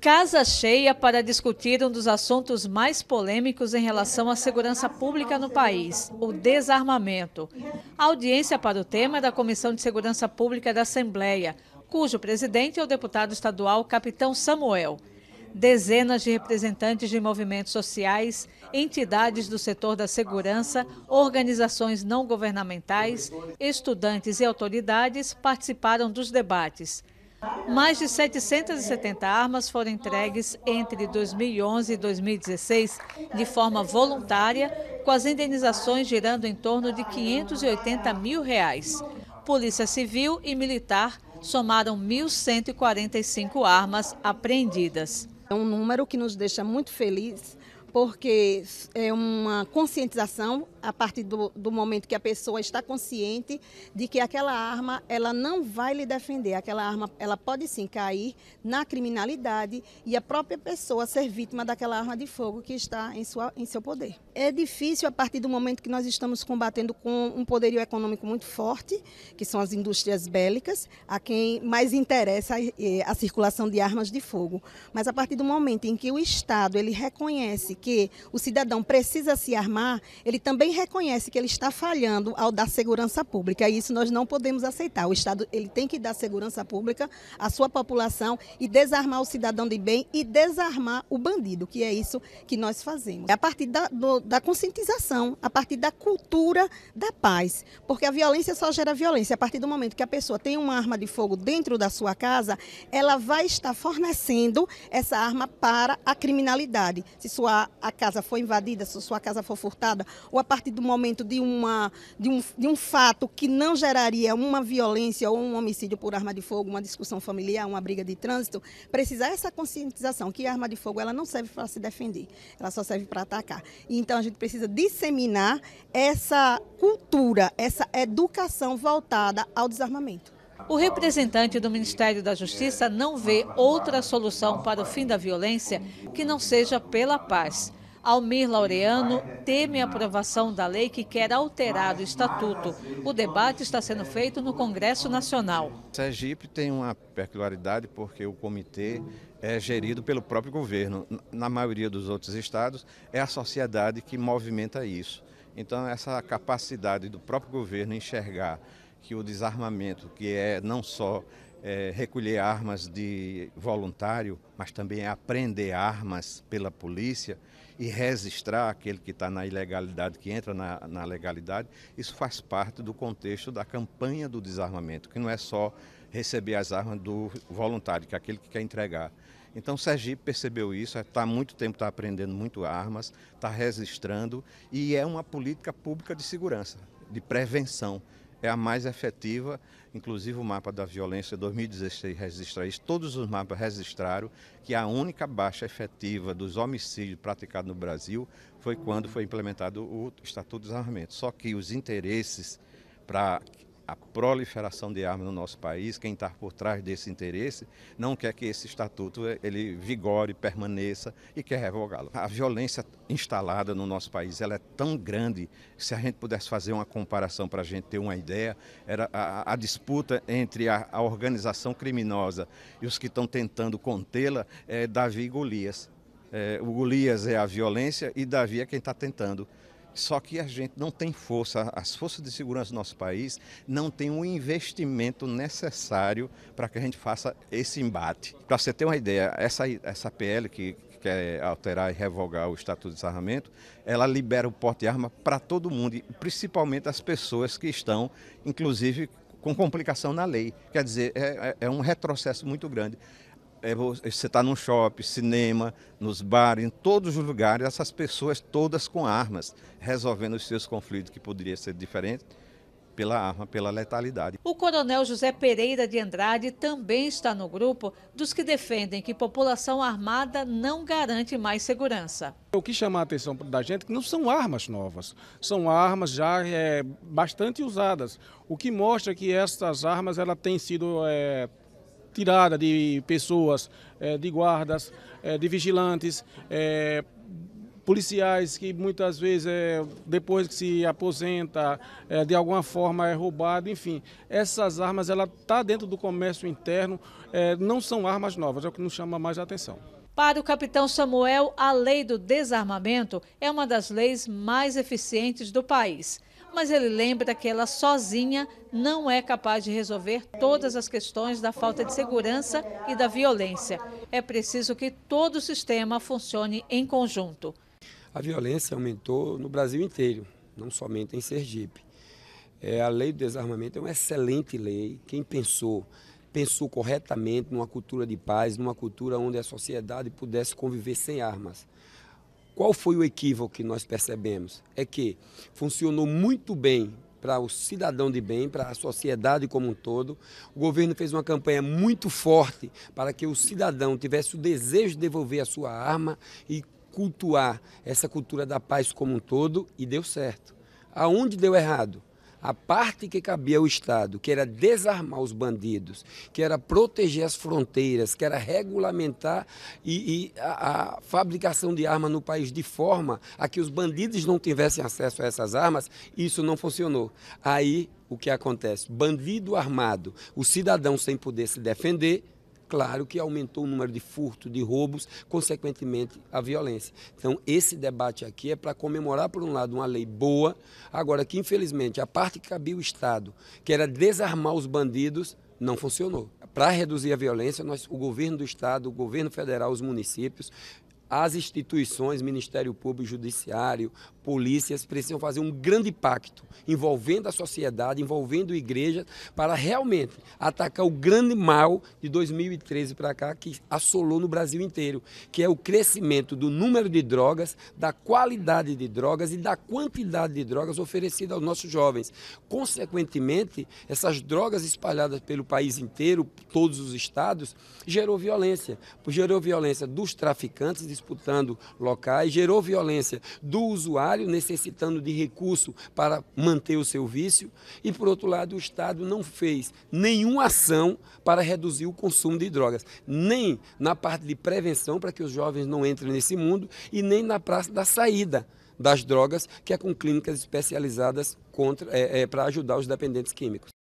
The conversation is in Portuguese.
Casa cheia para discutir um dos assuntos mais polêmicos em relação à segurança pública no país, o desarmamento. A audiência para o tema é da Comissão de Segurança Pública da Assembleia, cujo presidente é o deputado estadual Capitão Samuel. Dezenas de representantes de movimentos sociais, entidades do setor da segurança, organizações não governamentais, estudantes e autoridades participaram dos debates. Mais de 770 armas foram entregues entre 2011 e 2016 de forma voluntária, com as indenizações girando em torno de 580 mil reais. Polícia Civil e Militar somaram 1.145 armas apreendidas. É um número que nos deixa muito felizes, porque é uma conscientização a partir do, do, momento que a pessoa está consciente de que aquela arma ela não vai lhe defender, aquela arma ela pode sim cair na criminalidade e a própria pessoa ser vítima daquela arma de fogo que está em, sua, em seu poder. É difícil a partir do momento que nós estamos combatendo com um poderio econômico muito forte, que são as indústrias bélicas, a quem mais interessa a, eh, a circulação de armas de fogo. Mas a partir do momento em que o Estado ele reconhece que o cidadão precisa se armar, ele também também reconhece que ele está falhando ao dar segurança pública. E isso nós não podemos aceitar. O Estado ele tem que dar segurança pública à sua população e desarmar o cidadão de bem e desarmar o bandido, que é isso que nós fazemos. É a partir da, do, da conscientização, a partir da cultura da paz. Porque a violência só gera violência. A partir do momento que a pessoa tem uma arma de fogo dentro da sua casa, ela vai estar fornecendo essa arma para a criminalidade. Se sua a casa for invadida, se sua casa for furtada, ou a partir do momento de, uma, de, um, de um fato que não geraria uma violência ou um homicídio por arma de fogo, uma discussão familiar, uma briga de trânsito, precisa essa conscientização que a arma de fogo ela não serve para se defender, ela só serve para atacar. Então a gente precisa disseminar essa cultura, essa educação voltada ao desarmamento. O representante do Ministério da Justiça não vê outra solução para o fim da violência que não seja pela paz. Almir Laureano teme a aprovação da lei que quer alterar o estatuto. O debate está sendo feito no Congresso Nacional. Sergipe tem uma peculiaridade porque o comitê é gerido pelo próprio governo. Na maioria dos outros estados, é a sociedade que movimenta isso. Então, essa capacidade do próprio governo enxergar que o desarmamento, que é não só é, recolher armas de voluntário, mas também aprender armas pela polícia e registrar aquele que está na ilegalidade, que entra na, na legalidade, isso faz parte do contexto da campanha do desarmamento, que não é só receber as armas do voluntário, que é aquele que quer entregar. Então o Sergipe percebeu isso, está é, há muito tempo está aprendendo muito armas, está registrando e é uma política pública de segurança, de prevenção é a mais efetiva, inclusive o mapa da violência 2016 registra isso, todos os mapas registraram que a única baixa efetiva dos homicídios praticados no Brasil foi quando foi implementado o Estatuto dos Armamentos. Só que os interesses para a proliferação de armas no nosso país, quem está por trás desse interesse, não quer que esse estatuto eh, ele vigore, permaneça e quer revogá-lo. A violência instalada no nosso país ela é tão grande que se a gente pudesse fazer uma comparação para a gente ter uma ideia, era a, a disputa entre a, a, organização criminosa e os que estão tentando contê-la é Davi e Golias. É, o Golias é a violência e Davi é quem está tentando só que a gente não tem força, as forças de segurança do nosso país não tem o um investimento necessário para que a gente faça esse embate. Para você ter uma ideia, essa, essa PL que quer alterar e revogar o Estatuto de Desarmamento, ela libera o porte de arma para todo mundo, principalmente as pessoas que estão, inclusive, com complicação na lei. Quer dizer, é, é, é um retrocesso muito grande. É, é, você está num shopping, cinema, nos bares, em todos os lugares, essas pessoas todas com armas, resolvendo os seus conflitos que poderia ser diferente pela arma, pela letalidade. O coronel José Pereira de Andrade também está no grupo dos que defendem que população armada não garante mais segurança. O que chama a atenção da gente é que não são armas novas, são armas já é, bastante usadas, o que mostra que essas armas ela têm sido é, tirada de pessoas, eh, de guardas, eh, de vigilantes, eh, policiais que muitas vezes é, depois que se aposenta é, de alguma forma é roubado, enfim, essas armas ela está dentro do comércio interno, é, não são armas novas, é o que nos chama mais a atenção. Para o capitão Samuel, a lei do desarmamento é uma das leis mais eficientes do país. Mas ele lembra que ela sozinha não é capaz de resolver todas as questões da falta de segurança e da violência. É preciso que todo o sistema funcione em conjunto. A violência aumentou no Brasil inteiro, não somente em Sergipe. É, a lei do desarmamento é uma excelente lei. Quem pensou pensou corretamente numa cultura de paz, numa cultura onde a sociedade pudesse conviver sem armas. Qual foi o equívoco que nós percebemos? É que funcionou muito bem para o cidadão de bem, para a sociedade como um todo. O governo fez uma campanha muito forte para que o cidadão tivesse o desejo de devolver a sua arma e cultuar essa cultura da paz como um todo e deu certo. Aonde deu errado? a parte que cabia ao Estado, que era desarmar os bandidos, que era proteger as fronteiras, que era regulamentar e, e a, a, fabricação de armas no país de forma a que os bandidos não tivessem acesso a essas armas, isso não funcionou. Aí o que acontece? Bandido armado, o cidadão sem poder se defender Claro que aumentou o número de furto, de roubos, consequentemente a violência. Então, esse debate aqui é para comemorar, por um lado, uma lei boa, agora que, infelizmente, a parte que cabia o Estado, que era desarmar os bandidos, não funcionou. Para reduzir a violência, nós, o governo do Estado, o governo federal, os municípios as instituições, Ministério Público, Judiciário, polícias, precisam fazer um grande pacto envolvendo a sociedade, envolvendo igrejas, para realmente atacar o grande mal de 2013 para cá que assolou no Brasil inteiro, que é o crescimento do número de drogas, da qualidade de drogas e da quantidade de drogas oferecida aos nossos jovens. Consequentemente, essas drogas espalhadas pelo país inteiro, todos os estados, gerou violência. Gerou violência dos traficantes, de disputando locais, gerou violência do usuário necessitando de recurso para manter o seu vício e, por outro lado, o Estado não fez nenhuma ação para reduzir o consumo de drogas, nem na parte de prevenção para que os jovens não entrem nesse mundo e nem na praça da saída das drogas, que é com clínicas especializadas contra, é, é, para ajudar os dependentes químicos.